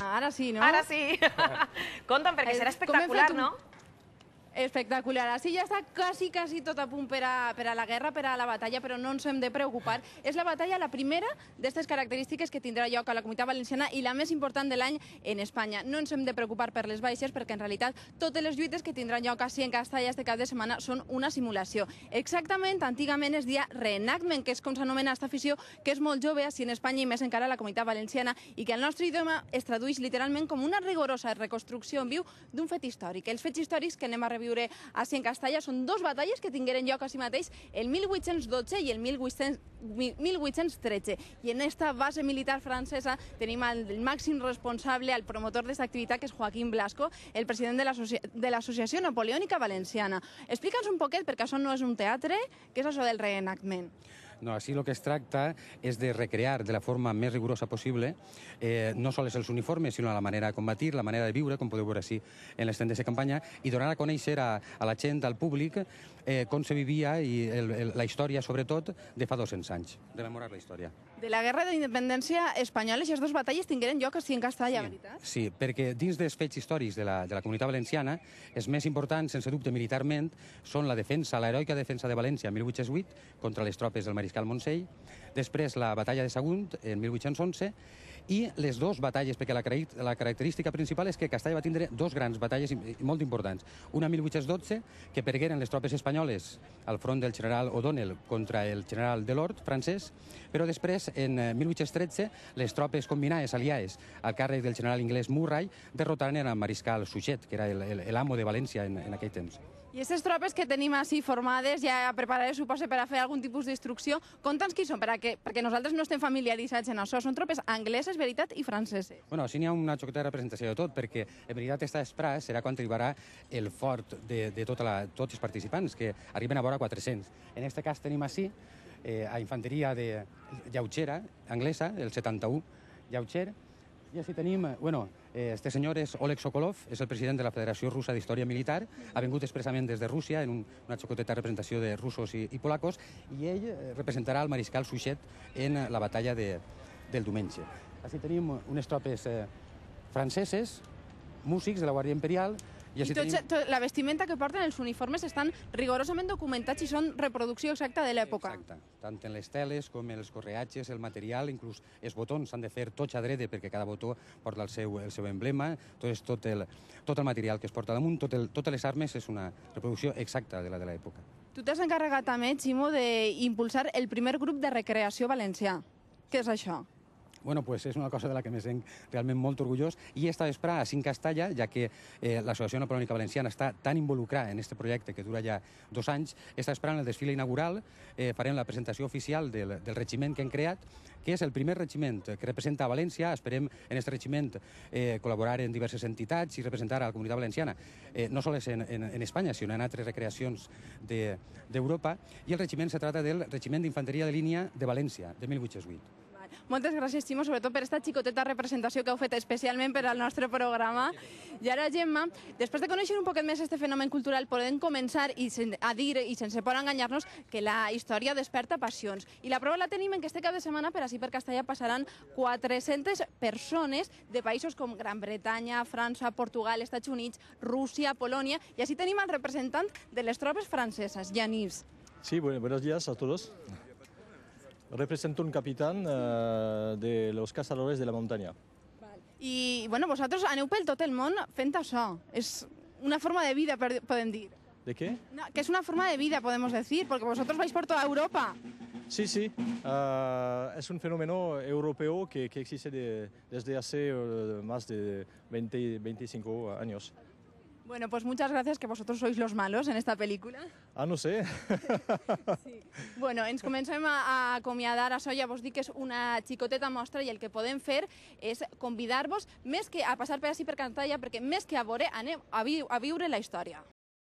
Ahora sí, ¿no? Ahora sí. Contan, porque será espectacular, no? Espectacular. Així ja està quasi, quasi tot a punt per a, per a la guerra, per a la batalla, però no ens hem de preocupar. És la batalla la primera d'aquestes característiques que tindrà lloc a la Comunitat Valenciana i la més important de l'any en Espanya. No ens hem de preocupar per les baixes perquè en realitat totes les lluites que tindran lloc així en Castalla este cap de setmana són una simulació. Exactament, antigament es dia reenactment, que és com s'anomena aquesta afició, que és molt jove així en Espanya i més encara a la Comunitat Valenciana i que el nostre idioma es tradueix literalment com una rigorosa reconstrucció en viu d'un fet històric. Els fets històrics que anem a viure així en Castalla. Són dos batalles que tingueren lloc així mateix el 1812 i el 1813. I en esta base militar francesa tenim el màxim responsable, el promotor d'aquesta activitat, que és Joaquim Blasco, el president de l'Associació Napoleònica Valenciana. Explica'ns un poquet, perquè això no és un teatre, què és això del reenactment? No, així el que es tracta és de recrear de la forma més rigorosa possible eh, no sols els uniformes, sinó la manera de combatir, la manera de viure, com podeu veure així en les tendes de campanya, i donar a conèixer a, a la gent, al públic, eh, com se vivia i el, el, la història, sobretot, de fa 200 anys, de memorar la història. De la guerra de la espanyola, aquestes dues batalles tingueren lloc així en Castalla, sí, veritat? Sí, perquè dins dels fets històrics de la, de la comunitat valenciana, és més important, sense dubte militarment, són la defensa, l'heroica defensa de València, 1808, contra les tropes del Maristat Fiscal Montsell Després la batalla de Sagunt, en 1811, i les dues batalles, perquè la, la característica principal és que Castalla va tindre dos grans batalles molt importants. Una 1812, que pergueren les tropes espanyoles al front del general O'Donnell contra el general Delort francès, però després, en 1813, eh, les tropes combinades aliades al càrrec del general inglès Murray derrotaren el mariscal Suchet, que era l'amo de València en, en aquell temps. I aquestes tropes que tenim així formades, ja preparades, suposo, per a fer algun tipus d'instrucció, conta'ns qui són, per a perquè, perquè nosaltres no estem familiaritzats en això. Són tropes angleses, veritat, i franceses. Bueno, així n'hi ha una xoqueta de representació de tot, perquè, en veritat, aquesta esprà serà quan arribarà el fort de, de tota la, tots els participants, que arriben a vora 400. En aquest cas tenim així eh, a infanteria de lleutxera anglesa, el 71, lleutxer, i així tenim, bueno, Eh, este senyor és Oleg Sokolov, és el president de la Federació Russa d'Història Militar, ha vingut expressament des de Rússia en un, una xocoteta representació de russos i, i polacos, i ell eh, representarà el mariscal Suchet en la batalla de, del diumenge. Així tenim unes tropes eh, franceses, músics de la Guàrdia Imperial, i, I tot, tenim... tot, la vestimenta que porten, els uniformes, estan rigorosament documentats i són reproducció exacta de l'època. Exacte. Tant en les teles com en els correatges, el material, inclús els botons s'han de fer tots a dreta perquè cada botó porta el seu, el seu emblema. Tot, és tot el, tot el material que es porta damunt, tot el, totes les armes és una reproducció exacta de la de l'època. Tu t'has encarregat també, Ximo, d'impulsar el primer grup de recreació valencià. Què és això? bueno, pues és una cosa de la que me sent realment molt orgullós i esta vespre a Cinc Castalla, ja que eh, l'Associació Napoleònica Valenciana està tan involucrada en este projecte que dura ja dos anys, està esperant el desfile inaugural, eh, farem la presentació oficial del, del regiment que hem creat, que és el primer regiment que representa a València, esperem en aquest regiment eh, col·laborar en diverses entitats i representar a la comunitat valenciana, eh, no només en, en, en Espanya, sinó en altres recreacions d'Europa, de, i el regiment se trata del Regiment d'Infanteria de Línia de València, de 1808. Moltes gràcies, Ximo, sobretot per aquesta xicoteta representació que heu fet especialment per al nostre programa. I ara, Gemma, després de conèixer un poquet més aquest fenomen cultural, podem començar i a dir, i sense por enganyar-nos, que la història desperta passions. I la prova la tenim en que cap de setmana, per així per Castellà, passaran 400 persones de països com Gran Bretanya, França, Portugal, Estats Units, Rússia, Polònia, i així tenim el representant de les tropes franceses, Janis. Sí, bueno, buenos días a todos. represento un capitán eh, de los cazadores de la montaña. Y bueno, vosotros aneu pel tot el món fent una forma de vida, pueden decir. ¿De qué? que es una forma de vida, podemos decir, porque vosotros vais por toda Europa. Sí, sí. Ah, es un fenómeno europeo que, que existe desde hace eh, más de 20, 25 años. Bueno, pues muchas gracias, que vosotros sois los malos en esta película. Ah, no sé. sí. Bueno, ens comencem a, a acomiadar. Això ja vos dic que és una xicoteta mostra i el que podem fer és convidar-vos més que a passar per així per Cantalla, perquè més que a veure, anem a, vi a viure la història.